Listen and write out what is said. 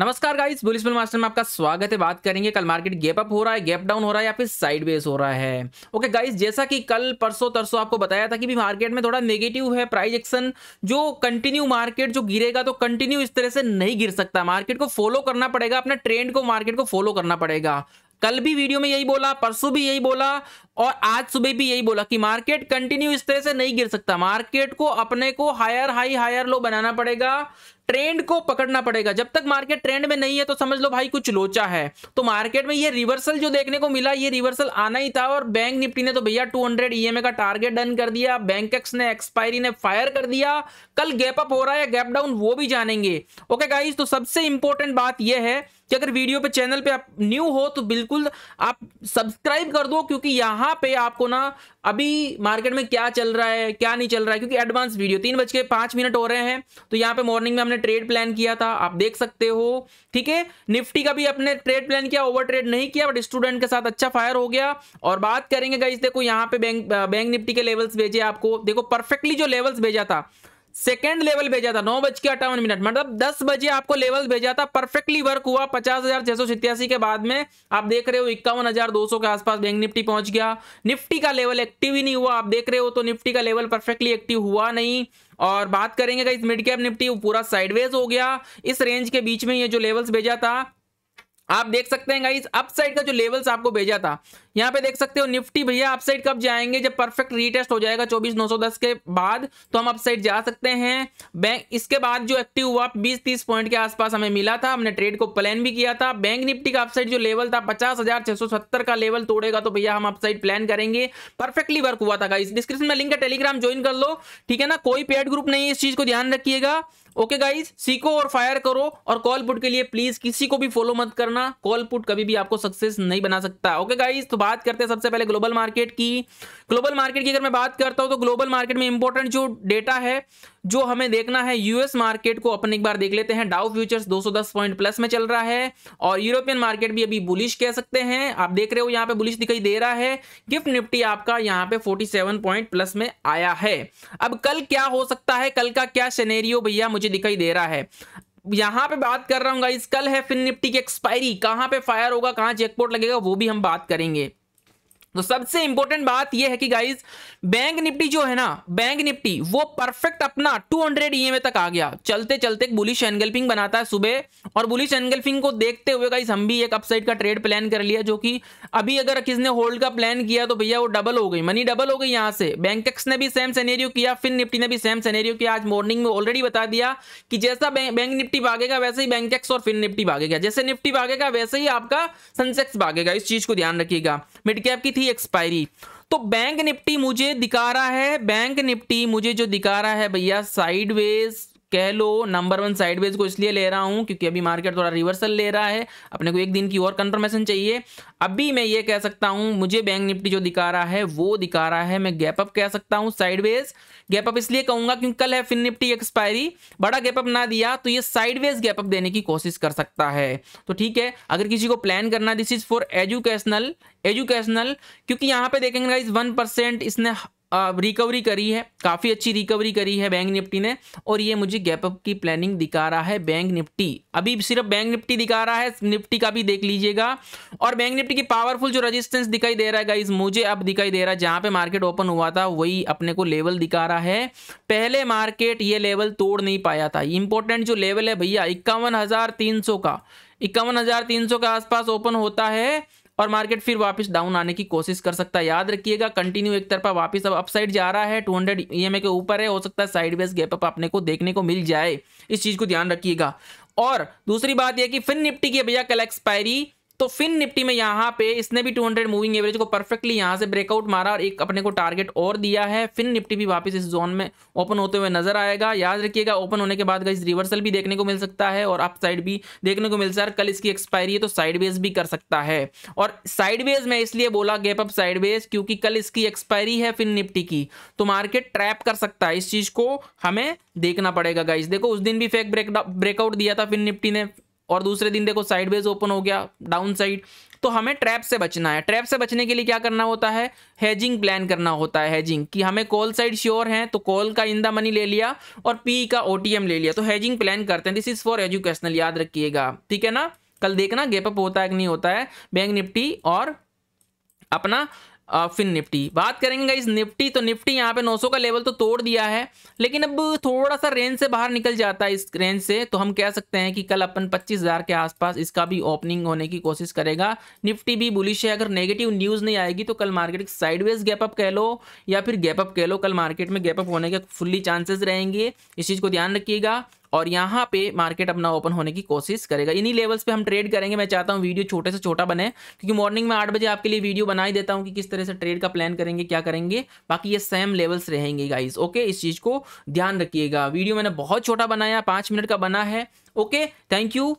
नमस्कार guys bullish bull master में आपका स्वागत है बात करेंगे कल मार्केट गैप अप हो रहा है गैप डाउन हो रहा है या फिर साइड बेस हो रहा है ओके गाइस जैसा कि कल परसों तरसों आपको बताया था कि भी मार्केट में थोड़ा नेगेटिव है प्राइस एक्शन जो कंटिन्यू मार्केट जो गिरेगा तो कंटिन्यू इस तरह से नहीं गिर सकता मार्केट को फॉलो करना पड़ेगा अपने ट्रेंड को मार्केट को फॉलो करना पड़ेगा कल भी वीडियो में यही बोला परसों भी यही बोला और आज सुबह भी यही बोला कि मार्केट कंटिन्यू इस तरह से नहीं गिर सकता मार्केट को अपने को हायर हाई हायर लो बनाना पड़ेगा ट्रेंड को पकड़ना पड़ेगा जब तक मार्केट ट्रेंड में नहीं है तो समझ लो भाई कुछ लोचा है तो मार्केट में ये रिवर्सल जो देखने को मिला ये रिवर्सल आना ही था और बैंक निफ्टी ने तो भैया 200 हंड्रेड e का टारगेट डन कर दिया बैंक एक्स ने एक्सपायरी ने फायर कर दिया कल गैप अप हो रहा है गैप डाउन वो भी जानेंगे ओके गाइज तो सबसे इंपॉर्टेंट बात यह है कि अगर वीडियो पे चैनल पे आप न्यू हो तो बिल्कुल आप सब्सक्राइब कर दो क्योंकि यहां यहाँ पे आपको ना अभी मार्केट में क्या चल रहा है क्या नहीं चल रहा है क्योंकि एडवांस वीडियो तीन बज के पांच मिनट हो रहे हैं तो यहाँ पे मॉर्निंग में हमने ट्रेड प्लान किया था आप देख सकते हो ठीक है निफ्टी का भी अपने ट्रेड प्लान किया ओवर ट्रेड नहीं किया बट स्टूडेंट के साथ अच्छा फायर हो गया और बात करेंगे गाइस देखो यहाँ पे बैंक बैंक निफ्टी के लेवल्स भेजे आपको देखो परफेक्टली जो लेवल्स भेजा था सेकेंड लेवल भेजा था नौ बज के अट्ठावन मिनट मतलब दस बजे आपको लेवल भेजा था परफेक्टली वर्क हुआ पचास हजार छह सौ सितयासी के बाद में आप देख रहे हो इक्यावन हजार दो सौ के आसपास बैंक निफ्टी पहुंच गया निफ्टी का लेवल एक्टिव ही नहीं हुआ आप देख रहे हो तो निफ्टी का लेवल परफेक्टली एक्टिव हुआ नहीं और बात करेंगे इस मिड कैप निफ्टी पूरा साइडवेज हो गया इस रेंज के बीच में ये जो लेवल्स भेजा था आप देख सकते हैं गाइज अपसाइड का जो लेवल्स आपको भेजा था यहाँ पे देख सकते हो निफ्टी भैया अपसाइड कब जाएंगे जब परफेक्ट रीटेस्ट हो जाएगा चौबीस नौ सौ दस के बाद तो हम अपसाइड जा सकते हैं बैंक इसके बाद जो एक्टिव हुआ बीस तीस पॉइंट के आसपास हमें मिला था हमने ट्रेड को प्लान भी किया था बैंक निफ्टी का अपसाइड जो लेवल था पचास हजार छह सौ सत्तर का लेवल तोड़ेगा तो भैया हम अपसाइड प्लान करेंगे परफेक्टली वर्क हुआ था इस डिस्क्रिप्शन में लिंक है टेलीग्राम ज्वाइन कर लो ठीक है ना कोई पेड ग्रुप नहीं है इस चीज को ध्यान रखिएगा ओके गाइज सीखो और फायर करो और कॉल पुट के लिए प्लीज किसी को भी फॉलो मत करना कॉल पुट कभी भी आपको सक्सेस नहीं बना सकता ओके गाइज तो बात करते हैं सबसे पहले ग्लोबल मार्केट की ग्लोबल मार्केट की अगर मैं बात करता हूं तो ग्लोबल मार्केट में इंपॉर्टेंट जो डेटा है जो हमें देखना है यूएस मार्केट को अपन एक बार देख लेते हैं डाउ फ्यूचर्स 210 पॉइंट प्लस में चल रहा है और यूरोपियन मार्केट भी अभी बुलिश कह सकते हैं आप देख रहे हो यहाँ पे बुलिश दिखाई दे रहा है गिफ्ट निफ्टी आपका यहाँ पे 47 पॉइंट प्लस में आया है अब कल क्या हो सकता है कल का क्या सिनेरियो भैया मुझे दिखाई दे रहा है यहाँ पे बात कर रहा हूँ इस कल है फिन निफ्टी की एक्सपायरी कहाँ पे फायर होगा कहाँ चेकपोर्ट लगेगा वो भी हम बात करेंगे तो सबसे इंपॉर्टेंट बात यह है कि गाइज बैंक निफ्टी जो है ना बैंक निफ्टी वो परफेक्ट अपना 200 हंड्रेड ईएमए तक आ गया चलते चलते एक बुलिश एनगल्फिंग बनाता है सुबह और बुलिश एनगल्फिंग को देखते हुए गाइज हम भी एक अपसाइड का ट्रेड प्लान कर लिया जो कि अभी अगर किसने होल्ड का प्लान किया तो भैया वो डबल हो गई मनी डबल हो गई यहाँ से बैंक ने भी सेम सेनेरियो किया फिर निफ्टी ने भी सेम सेनेरियो किया आज मॉर्निंग में ऑलरेडी बता दिया कि जैसा बैंक निफ्टी भागेगा वैसे ही बैंक और फिर निफ्टी भागेगा जैसे निफ्टी भागेगा वैसे ही आपका सेंसेक्स भागेगा इस चीज को ध्यान रखिएगा मिड कैप की थी एक्सपायरी तो बैंक निफ्टी मुझे दिखा रहा है बैंक निफ्टी मुझे जो दिखा रहा है भैया साइडवेज कह लो नंबर वन साइडवेज को इसलिए ले रहा हूं क्योंकि अभी मार्केट थोड़ा रिवर्सल ले रहा है अपने को एक दिन की और कंफर्मेशन चाहिए अभी मैं ये कह सकता हूं मुझे बैंक निफ्टी जो दिखा रहा है वो दिखा रहा है मैं गैप अप कह सकता हूँ साइडवेज अप इसलिए कहूंगा क्योंकि कल है फिन निफ्टी एक्सपायरी बड़ा गैपअप ना दिया तो ये साइडवेज गैपअप देने की कोशिश कर सकता है तो ठीक है अगर किसी को प्लान करना this is for educational educational क्योंकि यहाँ पे देखेंगे इस वन परसेंट इसने रिकवरी करी है काफ़ी अच्छी रिकवरी करी है बैंक निफ्टी ने और ये मुझे गैप अप की प्लानिंग दिखा रहा है बैंक निफ्टी अभी सिर्फ बैंक निफ्टी दिखा रहा है निफ्टी का भी देख लीजिएगा और बैंक निफ्टी की पावरफुल जो रजिस्टेंस दिखाई दे रहा है गाइज मुझे अब दिखाई दे रहा है जहाँ पे मार्केट ओपन हुआ था वही अपने को लेवल दिखा रहा है पहले मार्केट ये लेवल तोड़ नहीं पाया था इंपॉर्टेंट जो लेवल है भैया इक्यावन का इक्यावन हजार तीन सौ के आसपास ओपन होता है और मार्केट फिर वापस डाउन आने की कोशिश कर सकता है याद रखिएगा कंटिन्यू एक तरफा वापस अब अपसाइड जा रहा है 200 हंड्रेड के ऊपर है हो सकता है साइड बेस गैप अपने को देखने को मिल जाए इस चीज़ को ध्यान रखिएगा और दूसरी बात यह कि फिन निपटी की भैया कल एक्सपायरी तो फिन निफ्टी में यहाँ पे इसने भी 200 मूविंग एवरेज को परफेक्टली यहाँ से ब्रेकआउट मारा और एक अपने को टारगेट और दिया है फिन निफ्टी भी वापस इस जोन में ओपन होते हुए नजर आएगा याद रखिएगा ओपन होने के बाद इस रिवर्सल भी देखने को मिल सकता है और अपसाइड भी देखने को मिल सकता है कल इसकी एक्सपायरी है तो साइडवेज भी कर सकता है और साइडवेज में इसलिए बोला गैप अप साइडवेज क्योंकि कल इसकी एक्सपायरी है फिन निफ्टी की तो मार्केट ट्रैप कर सकता है इस चीज को हमें देखना पड़ेगा गाइस देखो उस दिन भी फेक ब्रेकआउट दिया था फिन निफ्टी ने और दूसरे दिन देखो साइड बेज ओपन हो गया डाउन साइड तो हमें ट्रैप से बचना है ट्रैप से बचने के लिए क्या करना होता है हेजिंग प्लान करना होता है हेजिंग कि हमें कॉल साइड श्योर है तो कॉल का इन द मनी ले लिया और पी का ओ ले लिया तो हेजिंग प्लान करते हैं दिस इज फॉर एजुकेशनल याद रखिएगा ठीक है ना कल देखना गेपअप होता है कि नहीं होता है बैंक निफ्टी और अपना Uh, फिर निफ्टी बात करेंगे इस निफ्टी तो निफ्टी यहाँ पे 900 का लेवल तो तोड़ दिया है लेकिन अब थोड़ा सा रेंज से बाहर निकल जाता है इस रेंज से तो हम कह सकते हैं कि कल अपन 25,000 के आसपास इसका भी ओपनिंग होने की कोशिश करेगा निफ्टी भी बुलिश है अगर नेगेटिव न्यूज़ नहीं आएगी तो कल मार्केट साइडवेज गैपअप कह लो या फिर गैपअप कह लो कल मार्केट में गैपअप होने के फुल्ली चांसेस रहेंगे इस चीज़ को ध्यान रखिएगा और यहाँ पे मार्केट अपना ओपन होने की कोशिश करेगा इन्हीं लेवल्स पे हम ट्रेड करेंगे मैं चाहता हूँ वीडियो छोटे से छोटा बने क्योंकि मॉर्निंग में आठ बजे आपके लिए वीडियो बना ही देता हूँ कि किस तरह से ट्रेड का प्लान करेंगे क्या करेंगे बाकी ये सेम लेवल्स रहेंगे गाइज ओके इस चीज़ को ध्यान रखिएगा वीडियो मैंने बहुत छोटा बनाया पाँच मिनट का बना है ओके थैंक यू